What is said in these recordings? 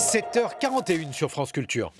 7h41 sur France Culture.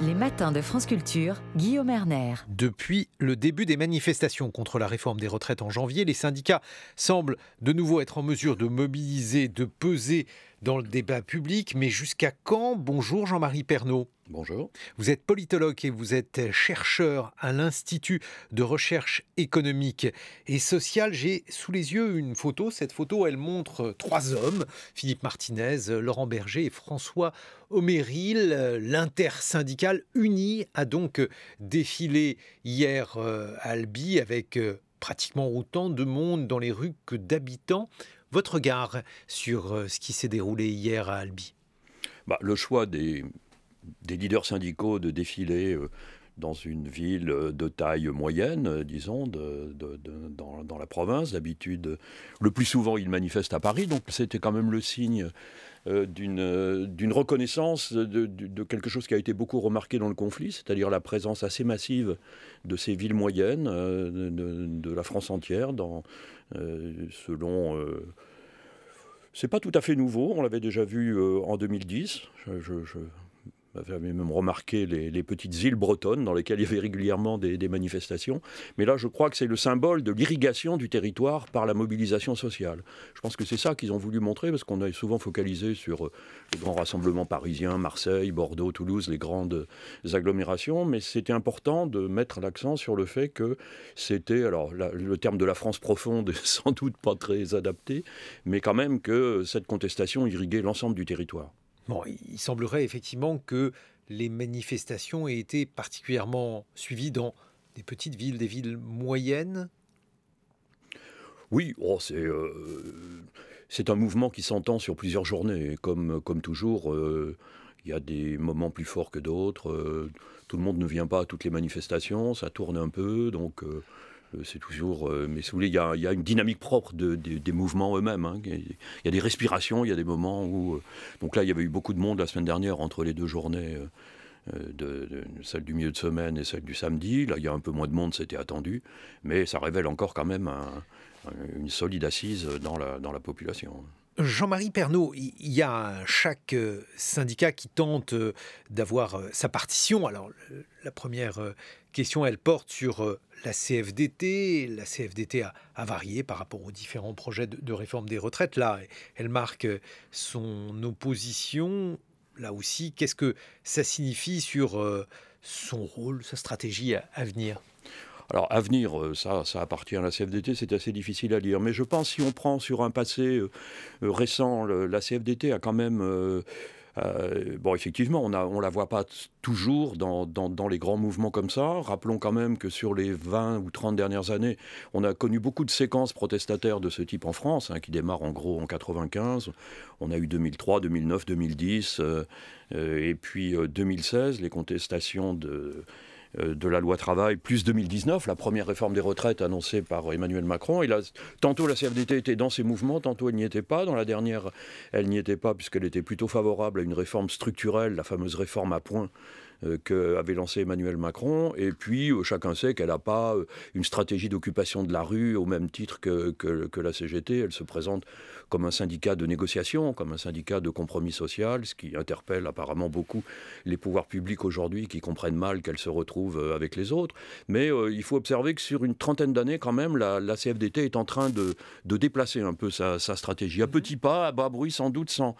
Les matins de France Culture, Guillaume Herner. Depuis le début des manifestations contre la réforme des retraites en janvier, les syndicats semblent de nouveau être en mesure de mobiliser, de peser dans le débat public, mais jusqu'à quand Bonjour Jean-Marie Pernaud. Bonjour. Vous êtes politologue et vous êtes chercheur à l'Institut de recherche économique et sociale. J'ai sous les yeux une photo. Cette photo, elle montre trois hommes, Philippe Martinez, Laurent Berger et François Oméril. L'intersyndicale UNI a donc défilé hier euh, à Albi avec euh, pratiquement autant de monde dans les rues que d'habitants. Votre regard sur euh, ce qui s'est déroulé hier à Albi bah, Le choix des, leaders syndicaux de défiler euh, dans une ville euh, de taille moyenne, disons, dans, la province. D'habitude, le plus souvent, ils manifestent à Paris, donc c'était quand même le signe d'une reconnaissance de, quelque chose qui a été beaucoup remarqué dans le conflit, c'est-à-dire la présence assez massive de ces villes moyennes, de, la France entière, dans, euh, selon euh, c'est pas tout à fait nouveau, on l'avait déjà vu euh, en 2010. je, avez même remarqué les, petites îles bretonnes dans lesquelles il y avait régulièrement des, manifestations. Mais là, je crois que c'est le symbole de l'irrigation du territoire par la mobilisation sociale. Je pense que c'est ça qu'ils ont voulu montrer, parce qu'on a souvent focalisé sur euh, les grands rassemblements parisiens, Marseille, Bordeaux, Toulouse, les grandes agglomérations. Mais c'était important de mettre l'accent sur le fait que c'était, alors le terme de la France profonde est sans doute pas très adapté, mais quand même que cette contestation irriguait l'ensemble du territoire. Bon, il semblerait effectivement que les manifestations aient été particulièrement suivies dans des petites villes, des villes moyennes. Oui, oh, euh, c'est un mouvement qui s'entend sur plusieurs journées. Comme, toujours, euh, il y a des moments plus forts que d'autres. Euh, tout le monde ne vient pas à toutes les manifestations, ça tourne un peu. Donc euh, c'est toujours. Euh, mais si vous voulez, il y, a une dynamique propre des mouvements eux-mêmes. Hein. Il y, a des respirations, il y a des moments où. Euh, donc là, il y avait eu beaucoup de monde la semaine dernière entre les deux journées, de, celle du milieu de semaine et celle du samedi. Là, il y a un peu moins de monde, c'était attendu. Mais ça révèle encore quand même une solide assise dans la population. Jean-Marie Pernaud, il y a chaque euh, syndicat qui tente euh, d'avoir euh, sa partition. Alors, la première question, elle porte sur la CFDT. La CFDT a, varié par rapport aux différents projets de, réforme des retraites. Là, elle marque son opposition. Là aussi, qu'est-ce que ça signifie sur son rôle, sa stratégie à venir alors, avenir, euh, ça, ça appartient à la CFDT, c'est assez difficile à lire. Mais je pense, si on prend sur un passé euh, euh, récent, la CFDT a quand même. bon, effectivement, on ne la voit pas toujours dans, les grands mouvements comme ça. Rappelons quand même que sur les 20 ou 30 dernières années, on a connu beaucoup de séquences protestataires de ce type en France, hein, qui démarrent en gros en 95. On a eu 2003, 2009, 2010, et puis 2016, les contestations de euh, de la loi travail, plus 2019, la première réforme des retraites annoncée par Emmanuel Macron. tantôt la CFDT était dans ces mouvements, tantôt elle n'y était pas. Dans la dernière, elle n'y était pas puisqu'elle était plutôt favorable à une réforme structurelle, la fameuse réforme à points euh, qu'avait lancé Emmanuel Macron. Et puis, euh, chacun sait qu'elle n'a pas une stratégie d'occupation de la rue au même titre que, que, la CGT. Elle se présente comme un syndicat de négociation, comme un syndicat de compromis social, ce qui interpelle apparemment beaucoup les pouvoirs publics aujourd'hui qui comprennent mal qu'elles se retrouvent euh, avec les autres. Mais euh, il faut observer que sur une trentaine d'années, quand même, la, CFDT est en train de, déplacer un peu sa, stratégie. À mm-hmm. petits pas, à bas bruit, sans doute, sans,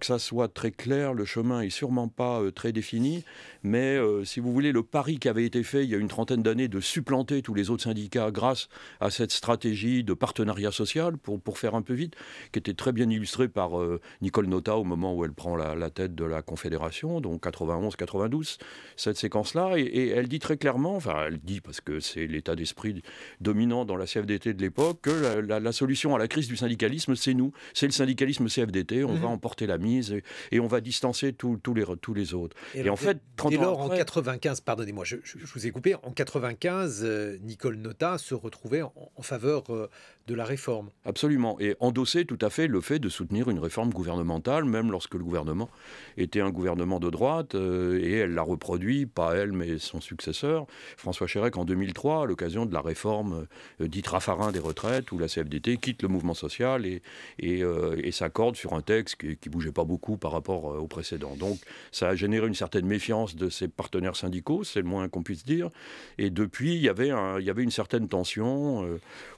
que ça soit très clair. Le chemin est sûrement pas euh, très défini. Mais si vous voulez, le pari qui avait été fait il y a une trentaine d'années de supplanter tous les autres syndicats grâce à cette stratégie de partenariat social, pour, pour faire un peu vite, qui était très bien illustré par euh, Nicole Nota au moment où elle prend la, tête de la Confédération, donc 91-92, cette séquence-là. Et, elle dit très clairement, enfin elle dit parce que c'est l'état d'esprit dominant dans la CFDT de l'époque, que la, solution à la crise du syndicalisme, c'est nous, c'est le syndicalisme CFDT, on mhm. va emporter la mise et, on va distancer tous les, tous les autres. Et, en fait, 30 dès lors, en 95, pardonnez-moi, je, vous ai coupé, en 95, euh, Nicole Nota se retrouvait en, faveur euh, de la réforme. Absolument, et endosser tout à fait le fait de soutenir une réforme gouvernementale, même lorsque le gouvernement était un gouvernement de droite, euh, et elle l'a reproduit, pas elle, mais son successeur, François Chérec, en 2003, à l'occasion de la réforme euh, dite Raffarin des retraites, où la CFDT quitte le mouvement social et, et, euh, s'accorde sur un texte qui ne bougeait pas beaucoup par rapport au précédent. Donc ça a généré une certaine méfiance de ses partenaires syndicaux, c'est le moins qu'on puisse dire, et depuis, il y avait, il y avait une certaine tension.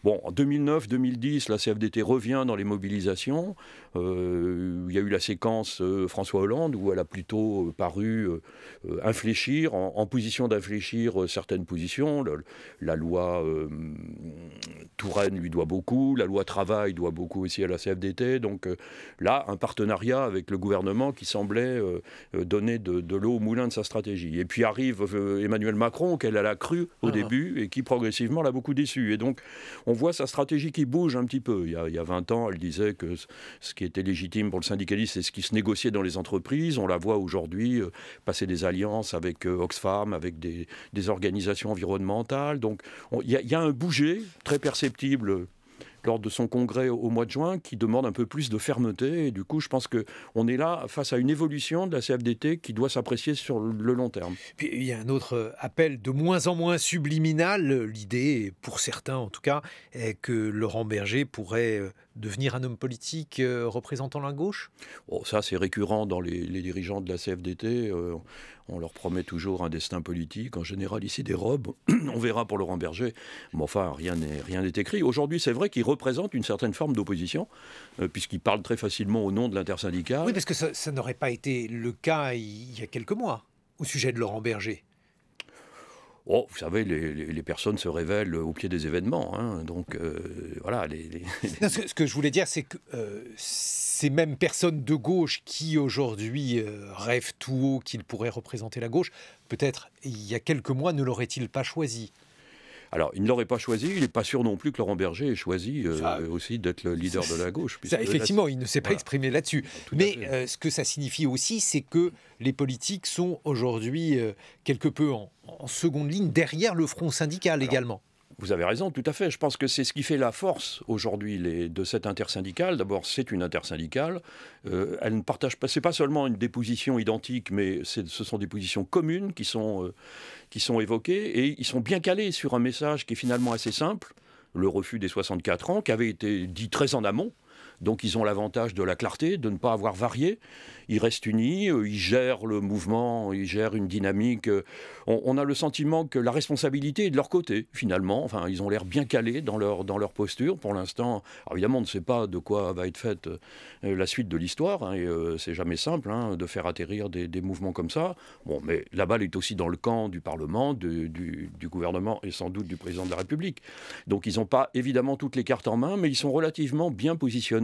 bon, en 2009, 2010 la CFDT revient dans les mobilisations. Euh, il y a eu la séquence euh, François Hollande où elle a plutôt euh, paru infléchir, en, position d'infléchir certaines positions. la loi Touraine lui doit beaucoup, la loi Travail doit beaucoup aussi à la CFDT. Donc là, un partenariat avec le gouvernement qui semblait donner de, l'eau au moulin de sa stratégie. Et puis arrive Emmanuel Macron, qu'elle a cru au ah. début et qui progressivement l'a beaucoup déçu. Et donc on voit sa stratégie qui bouge un petit peu. Il y a, 20 ans, elle disait que ce qui était légitime pour le syndicaliste, c'est ce qui se négociait dans les entreprises. On la voit aujourd'hui euh, passer des alliances avec euh, Oxfam, avec des, organisations environnementales. Donc il, y a, il y, a un bouger très perceptible lors de son congrès au mois de juin qui demande un peu plus de fermeté. Et du coup, je pense qu'on est là face à une évolution de la CFDT qui doit s'apprécier sur le long terme. Puis il y a un autre euh, appel de moins en moins subliminal. L'idée, pour certains en tout cas, est que Laurent Berger pourrait euh, devenir un homme politique euh, représentant la gauche oh, Ça, c'est récurrent dans les, dirigeants de la CFDT. Euh, on leur promet toujours un destin politique. En général, ici, des robes. on verra pour Laurent Berger. Mais enfin, rien n'est rien n'est écrit. Aujourd'hui, c'est vrai qu'il représente une certaine forme d'opposition, euh, puisqu'il parle très facilement au nom de l'intersyndicale. Oui, parce que ça, ça n'aurait pas été le cas il y a quelques mois au sujet de Laurent Berger. Oh, vous savez, les, personnes se révèlent au pied des événements. Hein. donc, euh, ce, que, je voulais dire, c'est que euh, ces mêmes personnes de gauche qui aujourd'hui euh, rêvent tout haut qu'ils pourraient représenter la gauche, peut-être il y a quelques mois ne l'auraient-ils pas choisi alors, il ne l'aurait pas choisi. Il n'est pas sûr non plus que Laurent Berger ait choisi euh, euh, aussi d'être le leader de la gauche. effectivement, il ne s'est pas exprimé là-dessus. Mais euh, ce que ça signifie aussi, c'est que les politiques sont aujourd'hui quelque peu en, seconde ligne derrière le front syndical également. Vous avez raison, tout à fait. Je pense que c'est ce qui fait la force aujourd'hui de cette intersyndicale. D'abord, c'est une intersyndicale. Ce euh, elle ne partage pas. pas seulement une déposition identique, mais ce sont des positions communes qui sont euh, qui sont évoquées et ils sont bien calés sur un message qui est finalement assez simple le refus des 64 ans, qui avait été dit très en amont donc ils ont l'avantage de la clarté, de ne pas avoir varié. Ils restent unis, euh, ils gèrent le mouvement, ils gèrent une dynamique. Euh, on, a le sentiment que la responsabilité est de leur côté, finalement. Enfin, ils ont l'air bien calés dans leur, dans leur posture. Pour l'instant, évidemment, on ne sait pas de quoi va être faite euh, la suite de l'histoire. Hein, et c'est jamais simple hein, de faire atterrir des, mouvements comme ça. Bon, mais la balle est aussi dans le camp du Parlement, du, du gouvernement et sans doute du président de la République. Donc ils n'ont pas évidemment toutes les cartes en main, mais ils sont relativement bien positionnés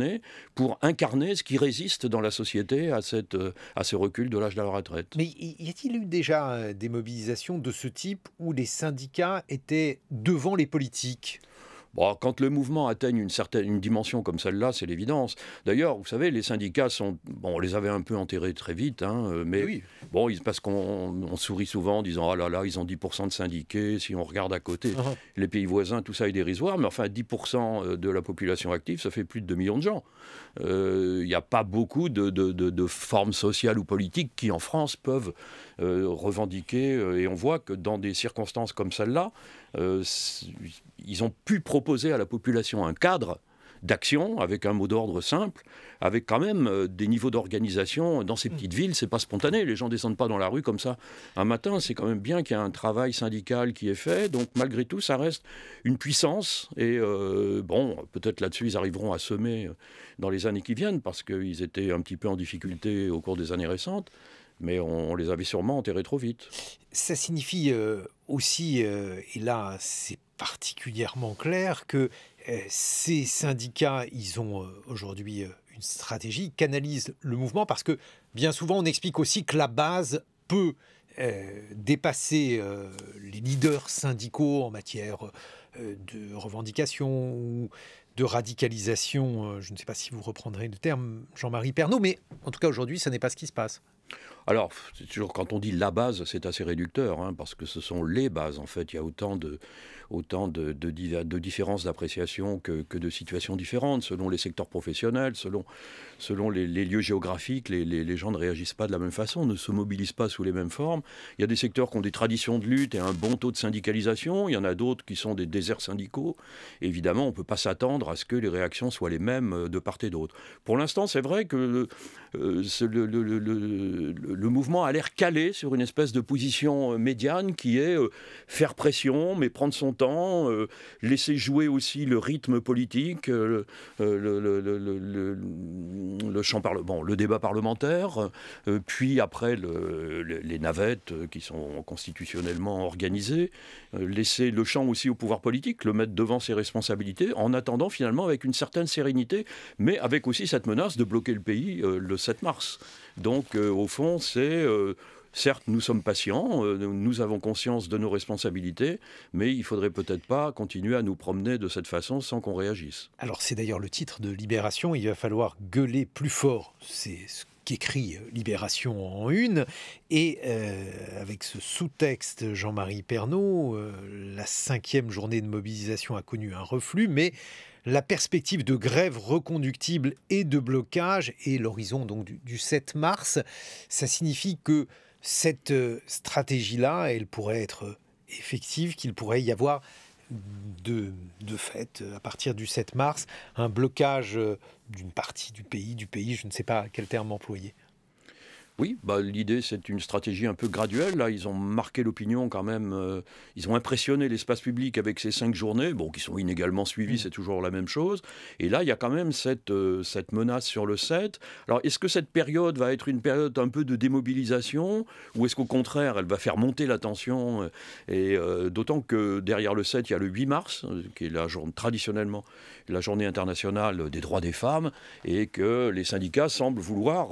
pour incarner ce qui résiste dans la société à, euh, à ce recul de l'âge de la retraite. Mais y a-t-il eu déjà euh, des mobilisations de ce type où les syndicats étaient devant les politiques Bon, quand le mouvement atteigne une certaine dimension comme celle-là, c'est l'évidence. D'ailleurs, vous savez, les syndicats sont, bon, on les avait un peu enterrés très vite, hein, euh, mais oui. bon, parce qu'on sourit souvent en disant ah là là, ils ont 10% de syndiqués. Si on regarde à côté, ah. les pays voisins, tout ça est dérisoire. Mais enfin, 10% euh, de la population active, ça fait plus de 2 millions de gens. Euh, il n'y a pas beaucoup de, formes sociales ou politiques qui, en France, peuvent revendiquer. Et on voit que dans des circonstances comme celle-là, ils ont pu proposer à la population un cadre d'action avec un mot d'ordre simple, avec quand même euh, des niveaux d'organisation dans ces petites villes. C'est pas spontané. Les gens descendent pas dans la rue comme ça un matin. C'est quand même bien qu'il y a un travail syndical qui est fait. Donc malgré tout, ça reste une puissance. Et euh, bon, peut-être là-dessus, ils arriveront à semer euh, dans les années qui viennent parce qu'ils étaient un petit peu en difficulté au cours des années récentes mais on, les avait sûrement enterrés trop vite. Ça signifie euh, aussi, euh, et là c'est particulièrement clair, que euh, ces syndicats, ils ont aujourd'hui une stratégie, ils canalisent le mouvement parce que bien souvent on explique aussi que la base peut dépasser les leaders syndicaux en matière de revendication ou de radicalisation. je ne sais pas si vous reprendrez le terme, Jean-Marie Pernaud, mais en tout cas aujourd'hui, ce n'est pas ce qui se passe alors, toujours, quand on dit la base, c'est assez réducteur, hein, parce que ce sont les bases, en fait. Il y a autant de, autant de, de, différences d'appréciation que, de situations différentes, selon les secteurs professionnels, selon, selon les, lieux géographiques. Les, gens ne réagissent pas de la même façon, ne se mobilisent pas sous les mêmes formes. Il y a des secteurs qui ont des traditions de lutte et un bon taux de syndicalisation. Il y en a d'autres qui sont des déserts syndicaux. évidemment, on ne peut pas s'attendre à ce que les réactions soient les mêmes euh, de part et d'autre. Pour l'instant, c'est vrai que euh, le, le mouvement a l'air calé sur une espèce de position euh, médiane qui est faire pression, mais prendre son temps, euh, laisser jouer aussi le rythme politique, le, débat parlementaire, euh, puis après les navettes euh, qui sont constitutionnellement organisées, laisser le champ aussi au pouvoir politique, le mettre devant ses responsabilités, en attendant finalement avec une certaine sérénité, mais avec aussi cette menace de bloquer le pays le 7 mars. Donc, au fond, c'est certes, nous sommes patients, euh, nous avons conscience de nos responsabilités, mais il faudrait peut-être pas continuer à nous promener de cette façon sans qu'on réagisse. Alors c'est d'ailleurs le titre de Libération, il va falloir gueuler plus fort. C'est ce qu'écrit Libération en une, et euh, avec ce sous-texte Jean-Marie Pernaud, euh, la cinquième journée de mobilisation a connu un reflux, mais la perspective de grève reconductible et de blocage et l'horizon donc du, 7 mars, ça signifie que cette euh, stratégie-là, elle pourrait être euh, effective, qu'il pourrait y avoir de, fait, euh, à partir du 7 mars, un blocage d'une partie du pays, du pays, je ne sais pas quel terme employer. Oui, bah, l'idée, c'est une stratégie un peu graduelle. Là, ils ont marqué l'opinion quand même. Euh, ils ont impressionné l'espace public avec ces cinq journées, bon, qui sont inégalement suivies, mm. c'est toujours la même chose. Et là, il y a quand même cette, euh, cette menace sur le 7. Alors, est-ce que cette période va être une période un peu de démobilisation ou est-ce qu'au contraire, elle va faire monter la tension euh, Et d'autant que derrière le 7, il y a le 8 mars, qui est la journée, traditionnellement la journée internationale des droits des femmes, et que les syndicats semblent vouloir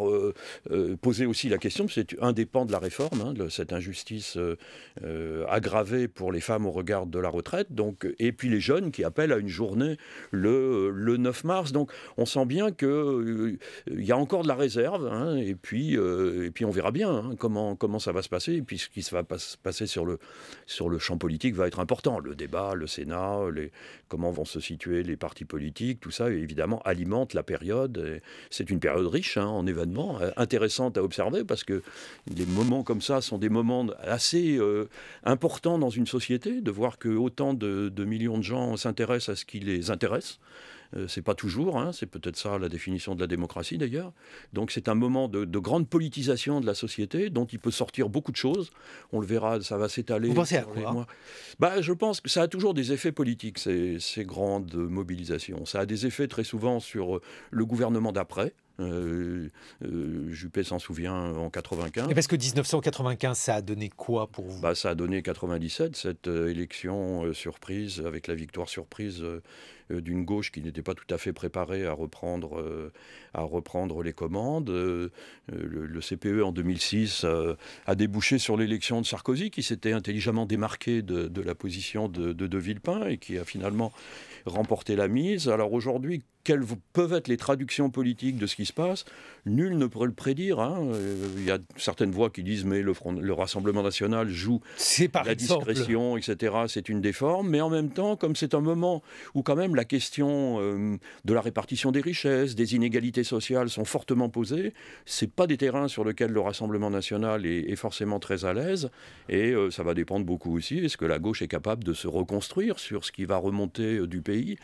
poser aussi aussi la question, c'est un de la réforme, hein, de cette injustice euh, euh, aggravée pour les femmes au regard de la retraite. Donc, et puis les jeunes qui appellent à une journée le, 9 euh, mars. Donc on sent bien qu'il il y a encore de la réserve. Hein, et, puis, et puis on verra bien hein, comment, comment ça va se passer. Et puis ce qui se va pas, passer sur le, sur le champ politique va être important. Le débat, le Sénat, les, comment vont se situer les partis politiques, tout ça évidemment alimente la période. C'est une période riche hein, en événements, euh, intéressante à observer parce que des moments comme ça sont des moments assez euh, importants dans une société, de voir que autant de millions de gens s'intéressent à ce qui les intéresse. Euh, c'est pas toujours, hein, c'est peut-être ça la définition de la démocratie d'ailleurs. Donc c'est un moment de, grande politisation de la société dont il peut sortir beaucoup de choses. On le verra, ça va s'étaler. Vous pensez à quoi bah, Je pense que ça a toujours des effets politiques, ces grandes mobilisations. Ça a des effets très souvent sur euh, le gouvernement d'après. Euh, euh, Juppé s'en souvient en 95. Et parce que 1995, ça a donné quoi pour vous bah, Ça a donné 97, cette euh, élection surprise, avec la victoire surprise d'une gauche qui n'était pas tout à fait préparée à reprendre, à reprendre les commandes. le, CPE e, en 2006 a débouché sur l'élection de Sarkozy, qui s'était intelligemment démarqué de, la position de De Villepin et qui a finalement remporté la mise. Alors aujourd'hui, quelles peuvent être les traductions politiques de ce qui se passe, nul ne pourrait le prédire. Il hein. euh, y a certaines voix qui disent mais le, Rassemblement national joue la discrétion, etc. C'est une des formes. Mais en même temps, comme c'est un moment où quand même la question euh, de la répartition des richesses, des inégalités sociales sont fortement posées, c'est pas des terrains sur lesquels le Rassemblement national est, forcément très à l'aise. Et euh, ça va dépendre beaucoup aussi est-ce que la gauche est capable de se reconstruire sur ce qui va remonter du pays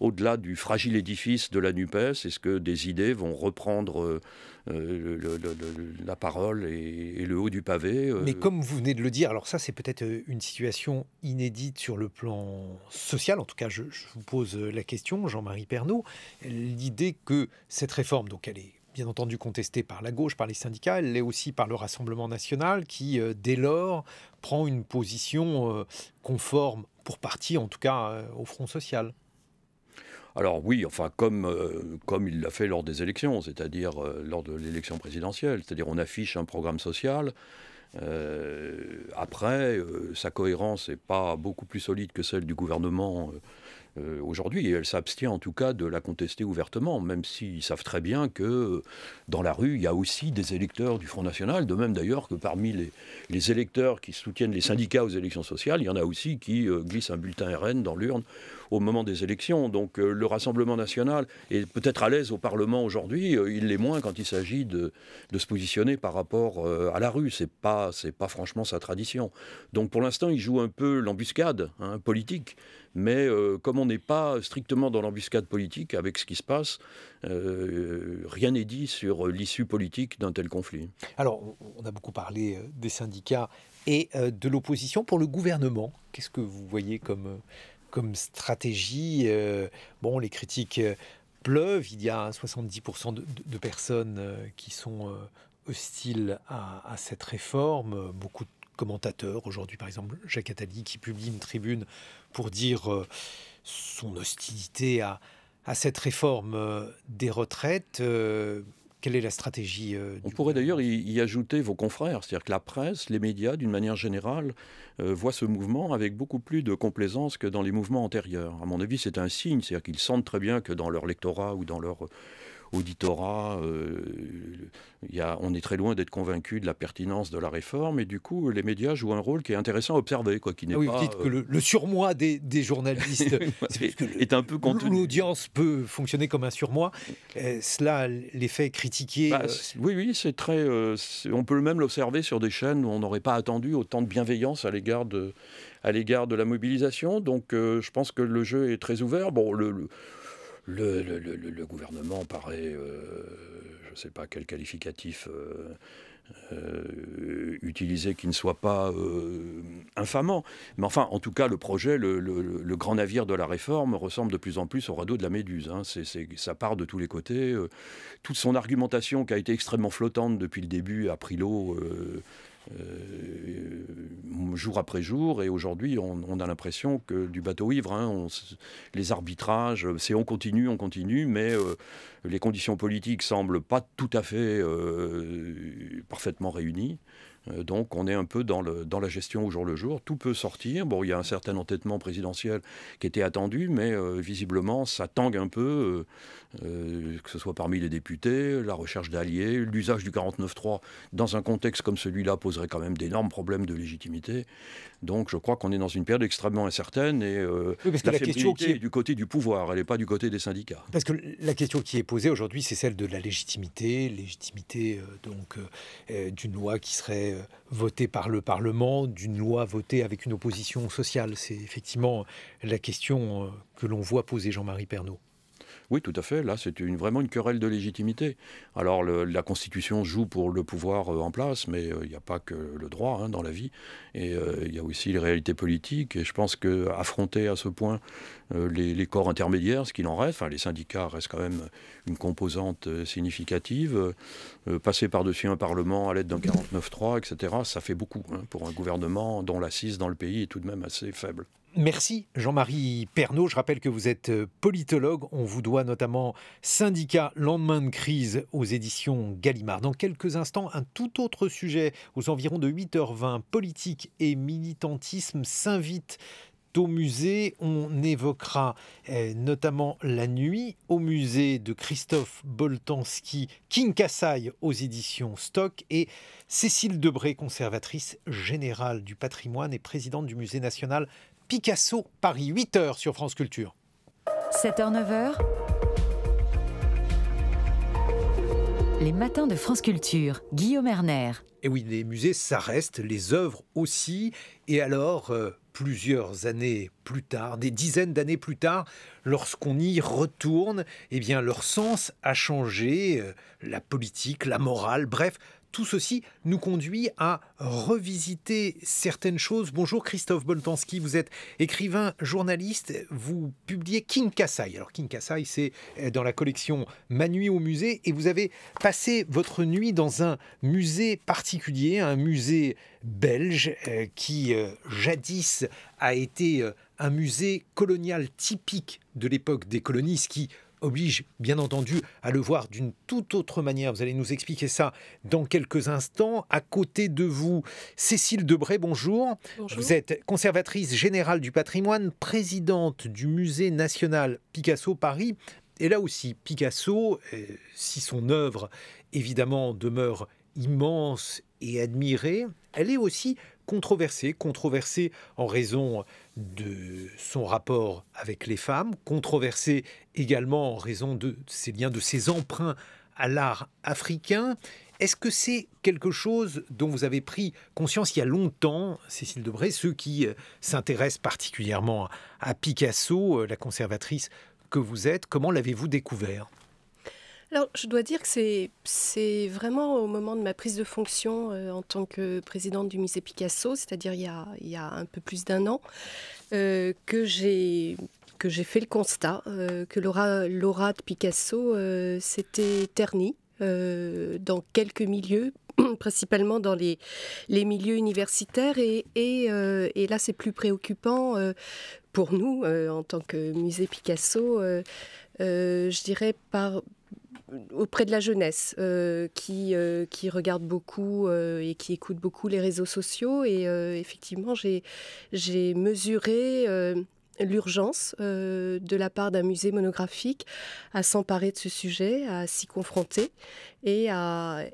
au-delà du fragile édifice de la NUPES, est-ce que des idées vont reprendre euh, euh, la parole et, le haut du pavé euh Mais comme vous venez de le dire, alors ça c'est peut-être une situation inédite sur le plan social, en tout cas je, vous pose la question, Jean-Marie Pernaud, l'idée que cette réforme, donc elle est bien entendu contestée par la gauche, par les syndicats, elle l'est aussi par le Rassemblement national qui, dès lors, prend une position conforme, pour partie en tout cas, au Front social. Alors oui, enfin euh, comme, il l'a fait lors des élections, c'est-à-dire euh, lors de l'élection présidentielle, c'est-à-dire on affiche un programme social. Euh, après, sa cohérence n'est pas beaucoup plus solide que celle du gouvernement aujourd'hui, et elle s'abstient en tout cas de la contester ouvertement, même s'ils savent très bien que dans la rue, il y a aussi des électeurs du Front National, de même d'ailleurs que parmi les, les, électeurs qui soutiennent les syndicats aux élections sociales, il y en a aussi qui glissent un bulletin RN dans l'urne au moment des élections. Donc euh, le Rassemblement national est peut-être à l'aise au Parlement aujourd'hui, euh, il l'est moins quand il s'agit de, se positionner par rapport euh, à la rue. C'est pas, c'est pas franchement sa tradition. Donc pour l'instant, il joue un peu l'embuscade hein, politique. Mais comme on n'est pas strictement dans l'embuscade politique avec ce qui se passe, rien n'est dit sur l'issue politique d'un tel conflit. Alors, on a beaucoup parlé des syndicats et de l'opposition. Pour le gouvernement, qu'est-ce que vous voyez comme comme stratégie. Euh, bon, les critiques euh, pleuvent. Il y a 70% de, personnes euh, qui sont hostiles à, cette réforme. Beaucoup de commentateurs, aujourd'hui par exemple Jacques Attali, qui publie une tribune pour dire son hostilité à, à cette réforme des retraites. Quelle est la stratégie euh, On pourrait d'ailleurs y, ajouter vos confrères, c'est-à-dire que la presse, les médias, d'une manière générale, voit euh, voient ce mouvement avec beaucoup plus de complaisance que dans les mouvements antérieurs. À mon avis, c'est un signe, c'est-à-dire qu'ils sentent très bien que dans leur lectorat ou dans leur auditorat. Euh, on est très loin d'être convaincu de la pertinence de la réforme. Et du coup, les médias jouent un rôle qui est intéressant à observer. Quoi, ah oui, vous dites que euh, le, surmoi des, journalistes est, un peu contenu. L'audience peut fonctionner comme un surmoi. Euh, cela, les fait critiquer. Bah, oui, oui, c'est très. on peut même l'observer sur des chaînes où on n'aurait pas attendu autant de bienveillance à l'égard de à l'égard de la mobilisation. Donc je pense que le jeu est très ouvert. Bon, le, le, gouvernement paraît, euh, je ne sais pas quel qualificatif euh, euh, utiliser utilisé qui ne soit pas infamant. Mais enfin, en tout cas, le projet, le, grand navire de la réforme, ressemble de plus en plus au radeau de la Méduse. Hein. ça part de tous les côtés. toute son argumentation, qui a été extrêmement flottante depuis le début, a pris l'eau euh, jour après jour. Et aujourd'hui, on, a l'impression que du bateau ivre, hein, les arbitrages, c'est on continue, on continue, mais euh, les conditions politiques semblent pas tout à fait euh, parfaitement réunies. Euh, donc on est un peu dans, le, dans la gestion au jour le jour. Tout peut sortir. Bon, il y a un certain entêtement présidentiel qui était attendu, mais euh, visiblement ça tangue un peu, euh, que ce soit parmi les députés, la recherche d'alliés, l'usage du 49-3 dans un contexte comme celui-là poserait quand même d'énormes problèmes de légitimité. Donc je crois qu'on est dans une période extrêmement incertaine et la, question qui est du côté du pouvoir, elle n'est pas du côté des syndicats. Parce que la question qui est posée aujourd'hui, c'est celle de la légitimité, légitimité donc d'une loi qui serait votée par le Parlement, d'une loi votée avec une opposition sociale. C'est effectivement la question euh, que l'on voit poser Jean-Marie Pernaud. Oui, tout à fait. Là, c'est vraiment une querelle de légitimité. Alors, la Constitution joue pour le pouvoir euh, en place, mais euh, il n'y a pas que le droit hein, dans la vie. Et euh, il y a aussi les réalités politiques. Et je pense qu'affronter à ce point les, corps intermédiaires, ce qu'il en reste, les syndicats restent quand même une composante significative. passer par-dessus un Parlement à l'aide d'un 49-3, etc., ça fait beaucoup hein, pour un gouvernement dont l'assise dans le pays est tout de même assez faible. Merci Jean-Marie Pernaud. Je rappelle que vous êtes euh, politologue. On vous doit notamment Syndicat Lendemain de crise aux éditions Gallimard. Dans quelques instants, un tout autre sujet. Aux environs de 8h20, politique et militantisme s'invitent au musée. On évoquera euh, notamment la nuit au musée de Christophe Boltanski, King Kassai aux éditions Stock et Cécile Debré, conservatrice générale du patrimoine et présidente du musée national Picasso Paris, 8h sur France Culture. 7h, 9h. Les matins de France Culture, Guillaume Erner. Et oui, les musées, ça reste, les œuvres aussi. Et alors, euh, plusieurs années plus tard, des dizaines d'années plus tard, lorsqu'on y retourne, eh bien, leur sens a changé, euh, la politique, la morale, bref, tout ceci nous conduit à revisiter certaines choses. Bonjour Christophe Boltanski, vous êtes écrivain, journaliste, vous publiez King Kassai. Alors King Kassai, c'est euh, dans la collection Ma au musée et vous avez passé votre nuit dans un musée particulier, un musée belge euh, qui euh, jadis a été un musée colonial typique de l'époque des colonistes qui oblige bien entendu à le voir d'une toute autre manière. Vous allez nous expliquer ça dans quelques instants. À côté de vous, Cécile Debray, bonjour. bonjour. Vous êtes conservatrice générale du patrimoine, présidente du Musée national Picasso Paris. Et là aussi, Picasso, euh, si son œuvre évidemment demeure immense et admirée, elle est aussi controversée, controversée en raison de son rapport avec les femmes, controversé également en raison de ses liens, de ses emprunts à l'art africain. Est-ce que c'est quelque chose dont vous avez pris conscience il y a longtemps, Cécile Debray, ceux qui euh, s'intéressent particulièrement à Picasso, euh, la conservatrice que vous êtes, comment l'avez-vous découvert alors, je dois dire que c'est vraiment au moment de ma prise de fonction euh, en tant que présidente du musée Picasso, c'est-à-dire il, il, y a un peu plus d'un an, euh, que j'ai que j'ai fait le constat euh, que l'aura de Picasso s'était ternie dans quelques milieux, principalement dans les, les milieux universitaires. Et, et, là, c'est plus préoccupant pour nous, en tant que musée Picasso, je dirais, par, auprès de la jeunesse euh, qui, euh, qui regarde beaucoup euh, et qui écoute beaucoup les réseaux sociaux. Et effectivement, j'ai mesuré l'urgence de la part d'un musée monographique à s'emparer de ce sujet, à s'y confronter et à,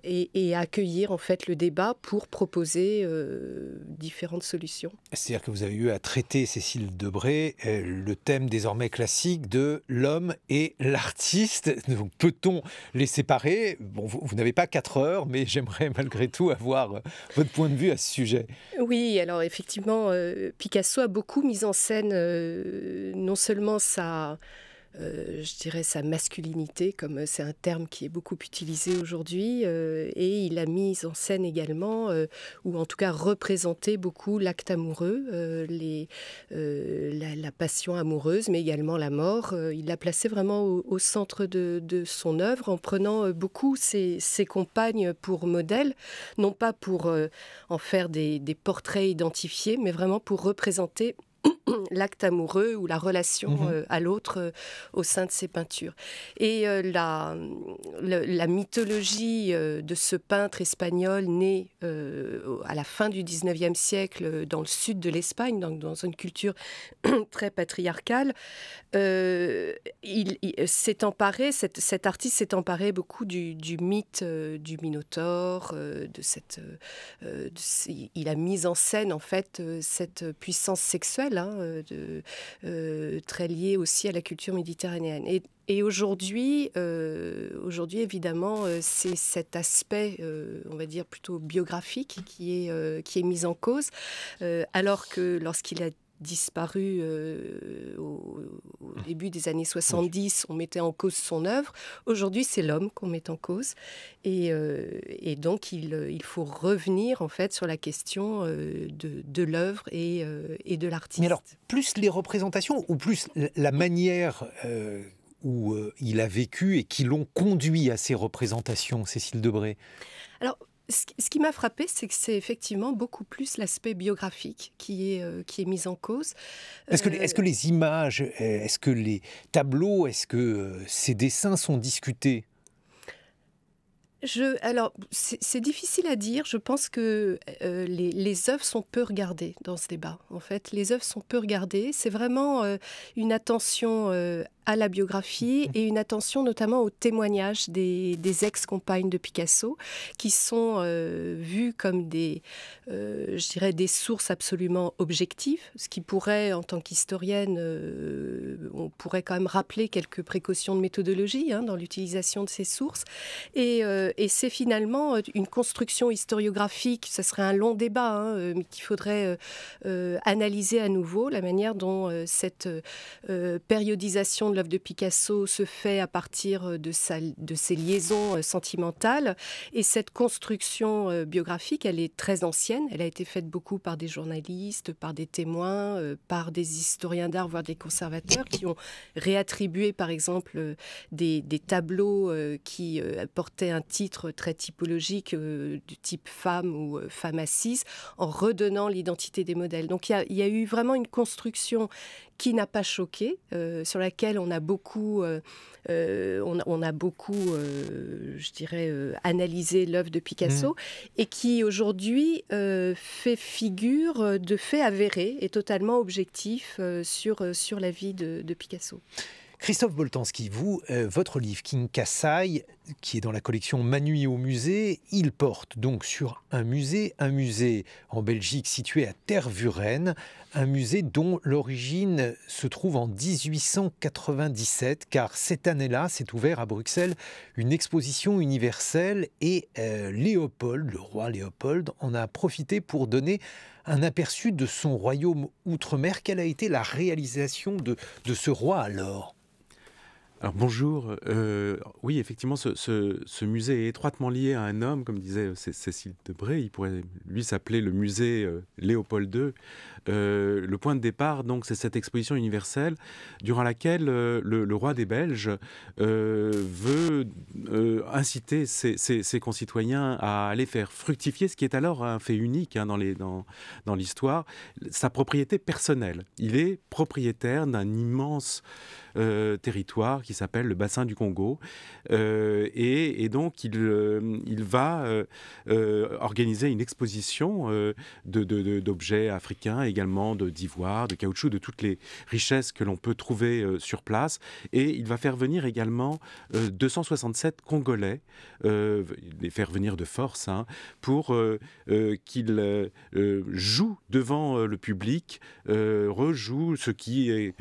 accueillir en fait le débat pour proposer euh, différentes solutions. C'est-à-dire que vous avez eu à traiter, Cécile Debré, euh, le thème désormais classique de l'homme et l'artiste. peut-on les séparer bon, Vous, n'avez pas quatre heures, mais j'aimerais malgré tout avoir euh, votre point de vue à ce sujet. Oui, alors effectivement, Picasso a beaucoup mis en scène non seulement sa euh, je dirais, sa masculinité, comme euh, c'est un terme qui est beaucoup utilisé aujourd'hui. Euh, et il a mis en scène également, ou en tout cas représenté beaucoup l'acte amoureux, la, passion amoureuse, mais également la mort. il l'a placé vraiment au, centre de, son œuvre en prenant beaucoup ses, compagnes pour modèle, non pas pour en faire des portraits identifiés, mais vraiment pour représenter l'acte amoureux ou la relation mhm. euh, à l'autre euh, au sein de ses peintures. Et euh, la, la, mythologie de ce peintre espagnol né à la fin du 19e siècle dans le sud de l'Espagne, dans, dans une culture très patriarcale, il, s'est emparé, cet artiste s'est emparé beaucoup du, du mythe du Minotaure, de cette, il a mis en scène en fait cette puissance sexuelle Hein, euh, euh, très lié aussi à la culture méditerranéenne. Et, aujourd'hui, euh, aujourd'hui évidemment, c'est cet aspect, on va dire plutôt biographique, qui est, qui est mis en cause, alors que lorsqu'il a disparu euh, au, mmh. début des années 70. On mettait en cause son œuvre. Aujourd'hui, c'est l'homme qu'on met en cause. Et, euh, donc, euh, il, faut revenir en fait sur la question de, l'œuvre et, de l'artiste. Mais alors, plus les représentations ou plus la manière où il a vécu et qui l'ont conduit à ces représentations, Cécile Debré ce qui m'a frappé, c'est que c'est effectivement beaucoup plus l'aspect biographique qui est, euh, qui est mis en cause. Euh, est-ce que, les images, est-ce que les tableaux, est-ce que euh, ces dessins sont discutés je, alors, c'est difficile à dire. Je pense que les, œuvres sont peu regardées dans ce débat. En fait, les œuvres sont peu regardées. C'est vraiment une attention à la biographie et une attention notamment aux témoignages des, ex-compagnes de Picasso qui sont vus euh, vues comme des, euh, je dirais, des sources absolument objectives, ce qui pourrait, en tant qu'historienne, euh, on pourrait quand même rappeler quelques précautions de méthodologie hein, dans l'utilisation de ces sources. Et, c'est finalement une construction historiographique, ça serait un long débat, hein, mais qu'il faudrait analyser à nouveau la manière dont cette périodisation de l'œuvre de Picasso se fait à partir euh, de, sa, de ses liaisons euh, sentimentales. Et cette construction euh, biographique, elle est très ancienne. Elle a été faite beaucoup par des journalistes, par des témoins, par des historiens d'art, voire des conservateurs, qui ont réattribué, par exemple, des, tableaux qui portaient un titre très typologique du type femme ou femme assise, en redonnant l'identité des modèles. Donc il y, il y a eu vraiment une construction qui n'a pas choqué, euh, sur laquelle on a beaucoup, euh, euh, on, beaucoup, je dirais, analysé l'œuvre de Picasso, mm. et qui aujourd'hui fait figure de fait avéré et totalement objectif sur, sur la vie de, Picasso. Christophe Boltanski, vous, votre livre King Kassai, qui est dans la collection Manu au musée, il porte donc sur un musée, un musée en Belgique situé à Tervuren, un musée dont l'origine se trouve en 1897, car cette année-là s'est ouvert à Bruxelles une exposition universelle et euh, Léopold, le roi Léopold, en a profité pour donner un aperçu de son royaume outre-mer. Quelle a été la réalisation de, ce roi alors alors bonjour, euh, oui effectivement ce, musée est étroitement lié à un homme, comme disait Cécile Debray, il pourrait lui s'appeler le musée euh, Léopold II, euh, le point de départ, donc, c'est cette exposition universelle durant laquelle euh, le, roi des Belges euh, veut inciter ses, concitoyens à aller faire fructifier ce qui est alors un fait unique hein, dans l'histoire, dans, sa propriété personnelle. Il est propriétaire d'un immense territoire qui s'appelle le bassin du Congo. Et, donc, il, il va organiser une exposition d'objets africains et également d'ivoire, de, caoutchouc, de toutes les richesses que l'on peut trouver euh, sur place. Et il va faire venir également 267 euh, Congolais, euh, les faire venir de force, hein, pour qu'ils jouent devant le public, rejouent ce qui, est,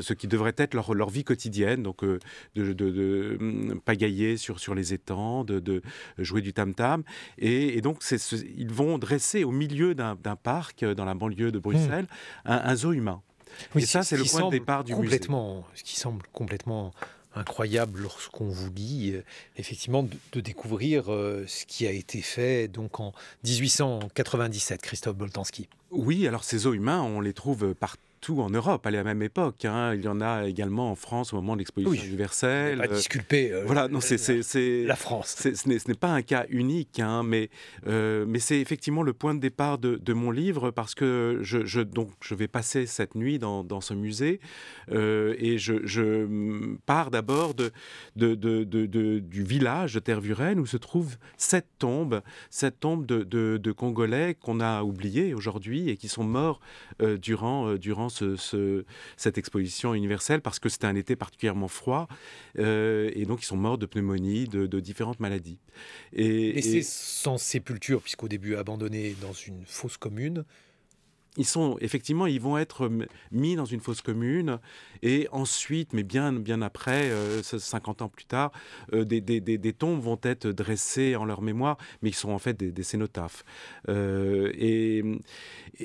ce qui devrait être leur, leur vie quotidienne, donc de, de, mm, pagayer sur, sur les étangs, de, jouer du tam-tam. Et, donc, ils vont dresser au milieu d'un parc, dans la banlieue de Bruxelles, un, zoo humain. et ça, c'est le point de départ du musée. Ce qui semble complètement incroyable lorsqu'on vous lit, euh, effectivement, de, découvrir euh, ce qui a été fait donc en 1897, Christophe Boltanski. Oui, alors ces zoos humains, on les trouve euh, partout tout en Europe à la même époque. Hein. Il y en a également en France au moment de l'exposition universelle. Pas disculpé. Euh, voilà, non, c'est la France. Ce n'est pas un cas unique, hein, mais euh, mais c'est effectivement le point de départ de, mon livre parce que je, donc je vais passer cette nuit dans, ce musée euh, et je, pars d'abord de, du village de Tervuren où se trouvent cette tombe, cette tombe de, Congolais qu'on a oublié aujourd'hui et qui sont morts durant durant cette exposition universelle parce que c'était un été particulièrement froid euh, et donc ils sont morts de pneumonie, de, différentes maladies. Et, c'est sans sépulture puisqu'au début abandonné dans une fosse commune, ils sont effectivement, ils vont être mis dans une fosse commune et ensuite, mais bien, bien après, 50 euh, ans plus tard, euh, des, des, des, des, tombes vont être dressées en leur mémoire, mais ils sont en fait des, cénotaphes. Euh, et,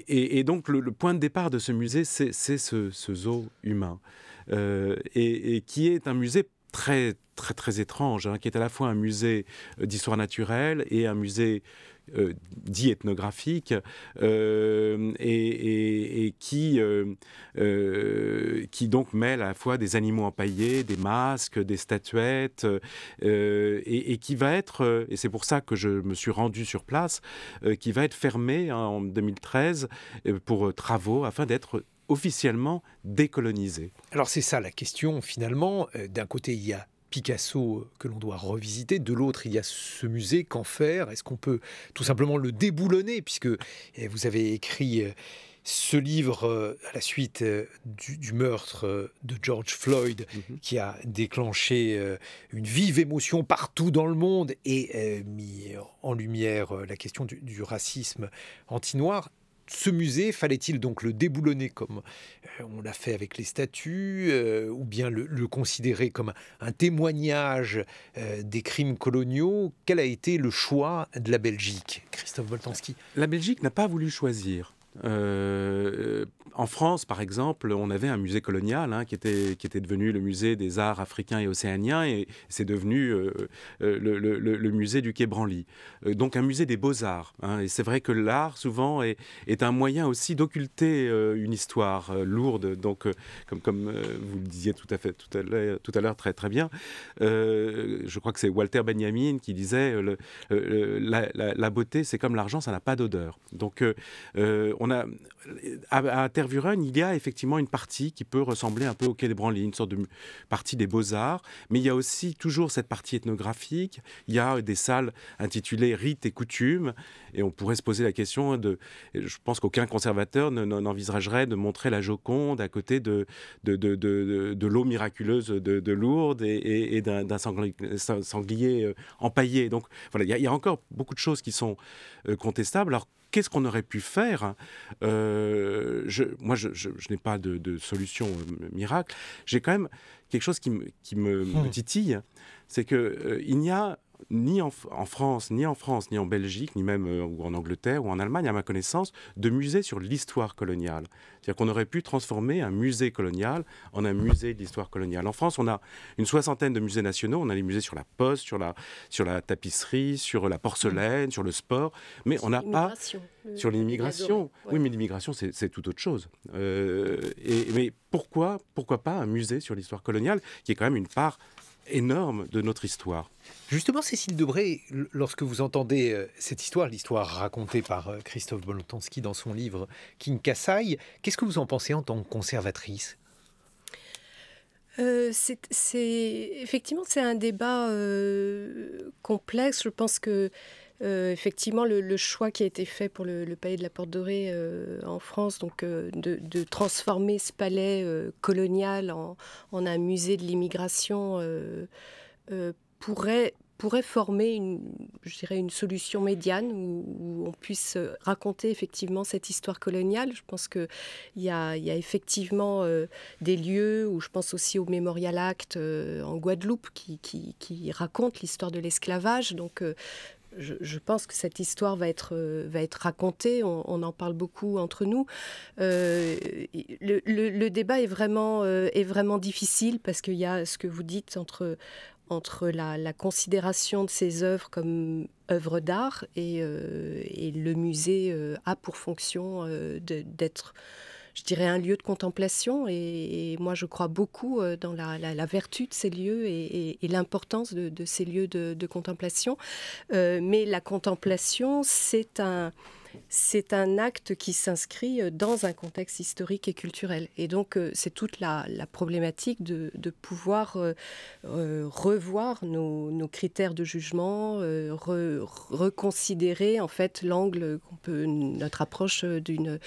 et, donc, le, point de départ de ce musée, c'est ce, ce, zoo humain. Et, qui est un musée très très très étrange, hein, qui est à la fois un musée d'histoire naturelle et un musée euh, dit ethnographique euh, et, qui, euh, qui donc mêle à la fois des animaux empaillés, des masques, des statuettes, et, qui va être, et c'est pour ça que je me suis rendu sur place, qui va être fermé hein, en 2013 pour travaux afin d'être officiellement décolonisé. Alors c'est ça la question finalement. D'un côté, il y a Picasso euh, que l'on doit revisiter, de l'autre il y a ce musée, qu'en faire Est-ce qu'on peut tout simplement le déboulonner puisque eh, vous avez écrit euh, ce livre euh, à la suite du, meurtre de George Floyd mhm. qui a déclenché une vive émotion partout dans le monde et mis en lumière la question du, du racisme anti-noir ce musée, fallait-il donc le déboulonner comme euh, on l'a fait avec les statues, euh, ou bien le, considérer comme un témoignage euh, des crimes coloniaux Quel a été le choix de la Belgique, Christophe Boltanski La Belgique n'a pas voulu choisir. Euh, en France, par exemple, on avait un musée colonial hein, qui, était, qui était devenu le musée des arts africains et océaniens et c'est devenu euh, euh, le, musée du Quai Branly. donc un musée des beaux-arts. Hein, et c'est vrai que l'art, souvent, est, est, un moyen aussi d'occulter une histoire lourde. Donc, comme, comme vous le disiez tout à, fait, tout à l'heure très, très bien, je crois que c'est Walter Benjamin qui disait le, la, la, la, beauté, c'est comme l'argent, ça n'a pas d'odeur. Donc, on à, à Tervuren, il y a effectivement une partie qui peut ressembler un peu au Quai des Branly, une sorte de partie des beaux-arts, mais il y a aussi toujours cette partie ethnographique. Il y a des salles intitulées Rites et coutumes, et on pourrait se poser la question de. Je pense qu'aucun conservateur n'envisagerait de montrer la Joconde à côté de, de, l'eau miraculeuse de, Lourdes et, d'un sanglier euh, empaillé. Donc voilà, il y, a, il y a encore beaucoup de choses qui sont euh, contestables. Alors qu'est-ce qu'on aurait pu faire euh, Moi, je, n'ai pas de, solution euh, miracle. J'ai quand même quelque chose qui, me, hmm. titille, c'est qu'il euh, n'y a ni en, France, ni en France, ni en Belgique, ni même euh, ou en Angleterre ou en Allemagne, à ma connaissance, de musée sur l'histoire coloniale. C'est-à-dire qu'on aurait pu transformer un musée colonial en un musée d'histoire coloniale. En France, on a une soixantaine de musées nationaux. On a les musées sur la poste, sur la, sur la tapisserie, sur la porcelaine, sur le sport, mais on n'a pas sur l'immigration. Oui, mais l'immigration, c'est tout autre chose. Euh, mais pourquoi, pourquoi pas un musée sur l'histoire coloniale, qui est quand même une part énorme de notre histoire. Justement, Cécile debray lorsque vous entendez euh, cette histoire, l'histoire racontée par euh, Christophe Bolotansky dans son livre King Kassai, qu'est-ce que vous en pensez en tant que conservatrice euh, c'est effectivement c'est un débat complexe. Je pense que euh, effectivement, le, choix qui a été fait pour le, palais de la Porte Dorée euh, en France, donc euh, de, transformer ce palais colonial en, un musée de l'immigration, pourrait, pourrait former une, je dirais une solution médiane où, on puisse raconter effectivement cette histoire coloniale. Je pense qu'il y a, effectivement des lieux où je pense aussi au Memorial Act en Guadeloupe qui, qui, raconte l'histoire de l'esclavage. Donc je, pense que cette histoire va être, euh, va être racontée. On, en parle beaucoup entre nous. Euh, le, débat est vraiment, euh, est vraiment difficile parce qu'il y a ce que vous dites entre, entre la, considération de ces œuvres comme œuvres d'art et, et, le musée a pour fonction d'être je dirais, un lieu de contemplation. Et, moi, je crois beaucoup euh, dans la, vertu de ces lieux et, l'importance de, ces lieux de, contemplation. Euh, mais la contemplation, c'est un c'est un acte qui s'inscrit euh, dans un contexte historique et culturel. Et donc, euh, c'est toute la, problématique de, pouvoir euh, revoir nos, critères de jugement, reconsidérer en fait l'angle qu'on peut, notre approche d'une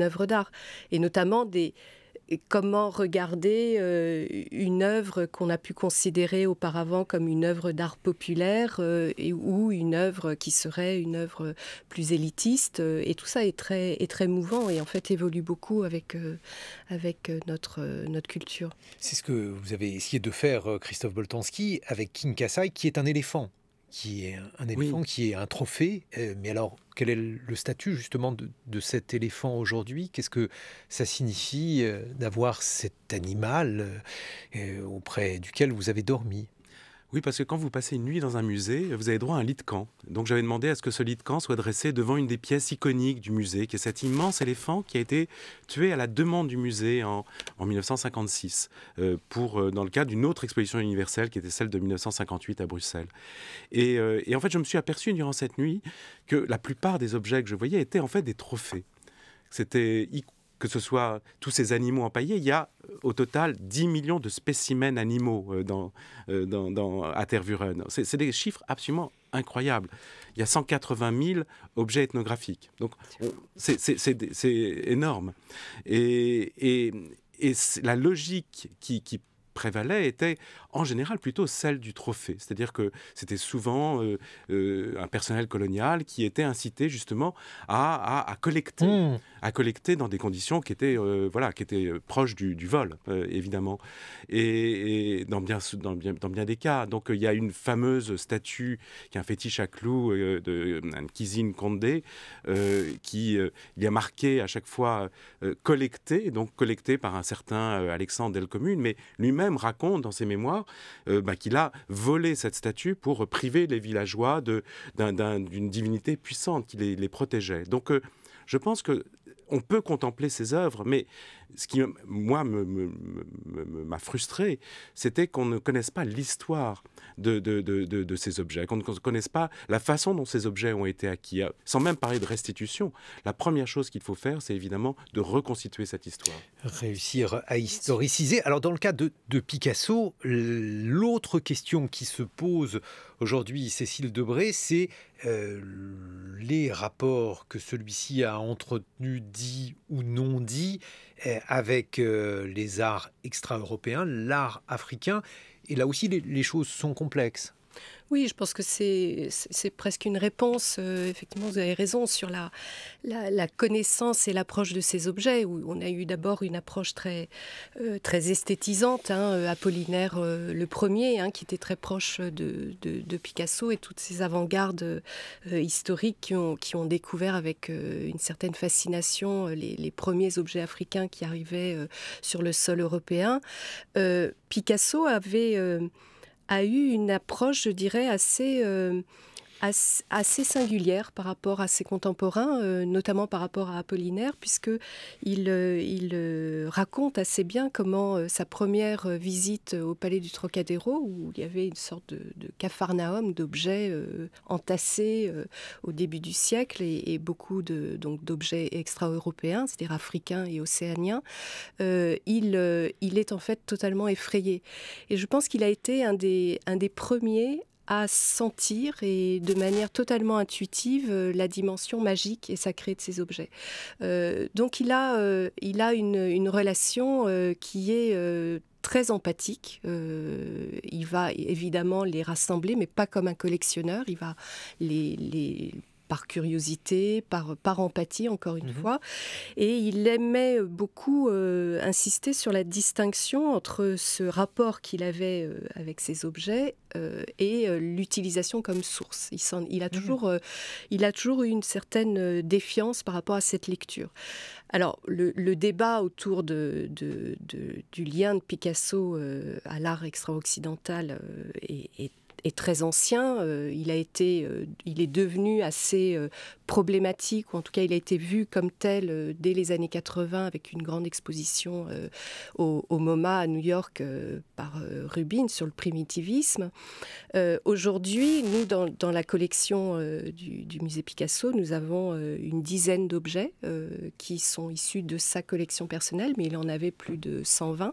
œuvre d'art, et notamment des comment regarder euh, une œuvre qu'on a pu considérer auparavant comme une œuvre d'art populaire euh, et, ou une œuvre qui serait une œuvre plus élitiste. Euh, et tout ça est très, est très mouvant et en fait évolue beaucoup avec, avec notre, notre culture. C'est ce que vous avez essayé de faire, Christophe Boltanski, avec King Kassai qui est un éléphant qui est un éléphant, qui est un trophée. Euh, mais alors, quel est le statut justement de cet éléphant aujourd'hui Qu'est-ce que ça signifie euh, d'avoir cet animal euh, auprès duquel vous avez dormi oui, parce que quand vous passez une nuit dans un musée, vous avez droit à un lit de camp. Donc j'avais demandé à ce que ce lit de camp soit dressé devant une des pièces iconiques du musée, qui est cet immense éléphant qui a été tué à la demande du musée en, 1956, euh, pour, euh, dans le cadre d'une autre exposition universelle qui était celle de 1958 à Bruxelles. Et, euh, et en fait, je me suis aperçu durant cette nuit que la plupart des objets que je voyais étaient en fait des trophées. C'était que ce soit tous ces animaux empaillés, il y a euh, au total 10 millions de spécimens animaux euh, euh, dans, dans, dans à Tervuren. C'est des chiffres absolument incroyables. Il y a 180 000 objets ethnographiques. Donc, c'est énorme. Et, la logique qui, qui prévalait était en général plutôt celle du trophée. C'est-à-dire que c'était souvent euh, euh, un personnel colonial qui était incité justement à, à, collecter, hmm. à collecter dans des conditions qui étaient, euh, voilà, qui étaient proches du, vol, évidemment. Et, dans, bien, dans, bien, dans, bien, des cas. Donc il y a une fameuse statue qui est un fétiche à clous de Kizine Condé qui il y a marqué à chaque fois collecté, donc collecté par un certain Alexandre Delcommune, mais lui-même raconte dans ses mémoires euh, bah, qu'il a volé cette statue pour priver les villageois d'une divinité puissante qui les, protégeait. Donc euh, je pense que on peut contempler ses œuvres, mais ce qui, moi, m'a frustré, c'était qu'on ne connaisse pas l'histoire de, ces objets, qu'on ne connaisse pas la façon dont ces objets ont été acquis, euh, sans même parler de restitution. La première chose qu'il faut faire, c'est évidemment de reconstituer cette histoire. Réussir à historiciser. Alors, dans le cas de, Picasso, l'autre question qui se pose aujourd'hui, Cécile Debré, c'est euh, les rapports que celui-ci a entretenus, dits ou non dits, eh, avec euh, les arts extra-européens, l'art africain. Et là aussi, les, choses sont complexes. Oui, je pense que c'est presque une réponse. Euh, effectivement, vous avez raison sur la, la, connaissance et l'approche de ces objets, où on a eu d'abord une approche très, euh, très esthétisante. Hein, euh, Apollinaire le premier, hein, qui était très proche de, de, de Picasso et toutes ces avant-gardes historiques qui ont, qui ont découvert avec une certaine fascination les, les, premiers objets africains qui arrivaient sur le sol européen. Picasso avait a eu une approche, je dirais, assez euh, assez singulière par rapport à ses contemporains, euh, notamment par rapport à Apollinaire, puisque il, euh, euh, raconte assez bien comment sa première visite au palais du Trocadéro, où il y avait une sorte de, de d'objets entassés au début du siècle et, beaucoup de, donc d'objets extra-européens, c'est-à-dire africains et océaniens, il, il est en fait totalement effrayé. Et je pense qu'il a été un des, un des premiers à sentir et de manière totalement intuitive euh, la dimension magique et sacrée de ces objets. Euh, donc il a, euh, il a une, relation qui est très empathique. il va évidemment les rassembler, mais pas comme un collectionneur. Il va les par curiosité, par, par empathie, encore une mhm. fois. Et il aimait beaucoup euh, insister sur la distinction entre ce rapport qu'il avait euh, avec ces objets euh, et l'utilisation comme source. Il, il, a mhm. toujours, il a toujours eu une certaine défiance par rapport à cette lecture. Alors, le, débat autour de, du lien de Picasso à l'art extra-occidental est, est est très ancien. Euh, il, a été, euh, il est devenu assez euh, problématique, ou en tout cas il a été vu comme tel dès les années 80 avec une grande exposition au, MoMA à New York par Rubin sur le primitivisme. Aujourd'hui, nous, dans, la collection du, musée Picasso, nous avons une dizaine d'objets qui sont issus de sa collection personnelle, mais il en avait plus de 120.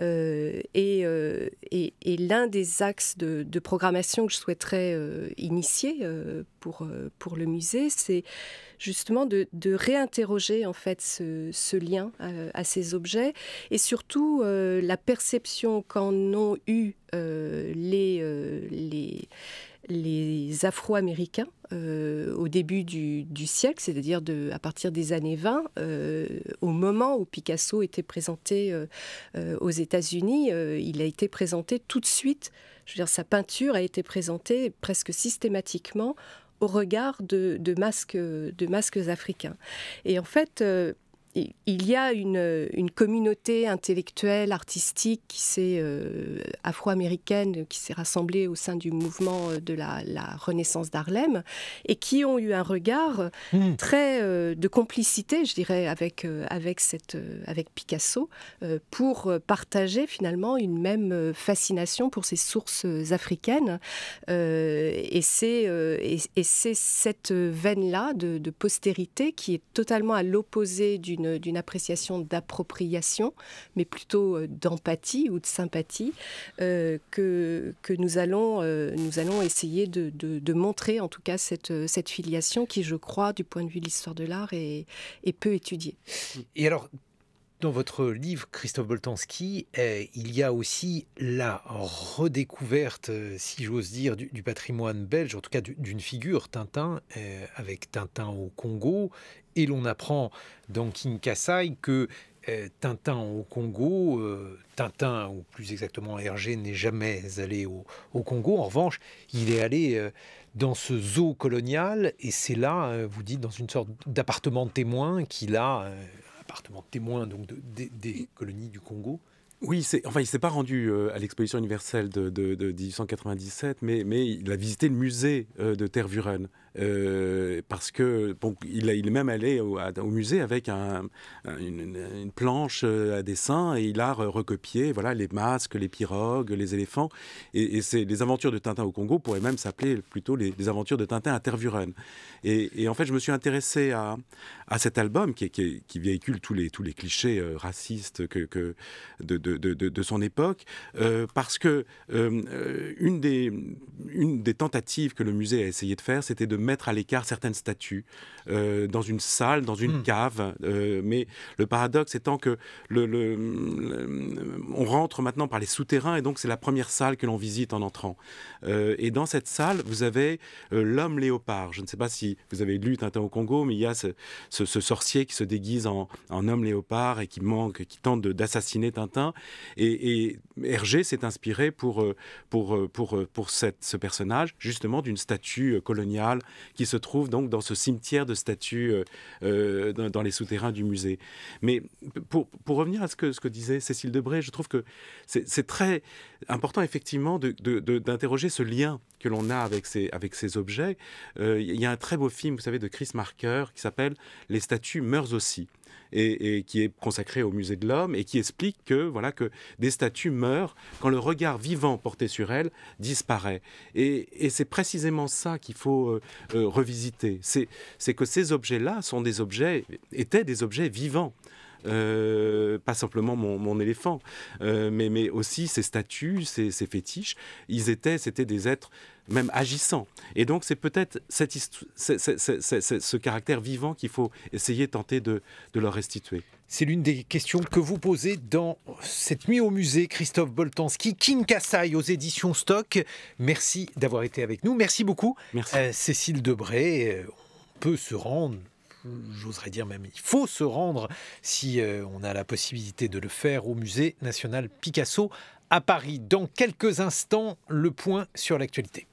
et, l'un des axes de, de programmation que je souhaiterais euh, initier euh, pour, euh, pour le musée, c'est justement de, réinterroger en fait ce, lien à, ces objets et surtout la perception qu'en ont eu les, les les Afro-Américains euh, au début du, siècle, c'est-à-dire à partir des années 20, euh, au moment où Picasso était présenté euh, aux États-Unis, il a été présenté tout de suite. Je veux dire, sa peinture a été présentée presque systématiquement au regard de, masques, de masques africains. Et en fait, il y a une, communauté intellectuelle, artistique, qui euh, afro-américaine, qui s'est rassemblée au sein du mouvement de la, Renaissance d'Harlem, et qui ont eu un regard hmm. très euh, de complicité, je dirais, avec, euh, avec, Picasso, pour partager finalement une même fascination pour ces sources africaines. et c'est et, cette veine-là de postérité qui est totalement à l'opposé d'une d'une appréciation d'appropriation, mais plutôt euh, d'empathie ou de sympathie euh, que, nous, allons, euh, nous allons essayer de, montrer en tout cas cette, filiation qui, je crois, du point de vue de l'histoire de l'art, est, peu étudiée. Et alors, dans votre livre, Christophe Boltanski, il y a aussi la redécouverte, si j'ose dire, du, patrimoine belge, en tout cas d'une figure, Tintin, avec Tintin au Congo, et l'on apprend dans Kinkasai que euh, Tintin au Congo, euh, Tintin, ou plus exactement Hergé, n'est jamais allé au, Congo. En revanche, il est allé euh, dans ce zoo colonial, et c'est là, vous dites, dans une sorte d'appartement témoin qu'il a, appartement témoin donc de, des colonies du Congo. Oui, enfin, il s'est pas rendu à l'exposition universelle de, 1897, mais, il a visité le musée de Tervuren. Euh, parce que bon, il, il est même allé au, musée avec une, planche euh, à dessin et il a recopié voilà les masques, les pirogues, les éléphants. Et, c'est les aventures de Tintin au Congo pourraient même s'appeler plutôt les, aventures de Tintin à Tervuren. Et, et, en fait, je me suis intéressé à, à cet album qui, qui, véhicule tous les, tous les clichés euh, racistes que, que de, de, de, son époque parce que une, des, une des tentatives que le musée a essayé de faire, c'était de mettre à l'écart certaines statues euh, dans une salle, dans une hmm. cave. Euh, mais le paradoxe étant que le, on rentre maintenant par les souterrains et donc c'est la première salle que l'on visite en entrant. Euh, et dans cette salle, vous avez l'homme léopard. Je ne sais pas si vous avez lu Tintin au Congo, mais il y a ce, sorcier qui se déguise en, homme léopard et qui manque, qui tente d'assassiner Tintin. Et, et Hergé s'est inspiré pour, pour, pour, pour cette, ce personnage, justement, d'une statue coloniale qui se trouve donc dans ce cimetière de statues euh, euh, dans, les souterrains du musée. Mais pour, revenir à ce que, ce que disait Cécile Debray, je trouve que c'est très important effectivement d'interroger ce lien que l'on a avec ces, objets. Euh, il y a un très beau film, vous savez, de Chris Marker qui s'appelle Les statues meurent aussi et, qui est consacré au musée de l'homme et qui explique que voilà que des statues meurent quand le regard vivant porté sur elles disparaît. Et, c'est précisément ça qu'il faut euh, euh, revisiter. C'est que ces objets-là sont des objets étaient des objets vivants. Euh, pas simplement mon, éléphant, mais, aussi ces statues, ces fétiches. Ils étaient, c'était des êtres même agissant. Et donc c'est peut-être ce caractère vivant qu'il faut essayer tenter de, leur restituer. C'est l'une des questions que vous posez dans cette nuit au musée, Christophe Boltanski, Kassai, aux éditions Stock. Merci d'avoir été avec nous. Merci beaucoup, Merci. Euh, Cécile Debré, On peut se rendre j'oserais dire même, il faut se rendre, si euh, on a la possibilité de le faire, au musée national Picasso à Paris. Dans quelques instants, le point sur l'actualité.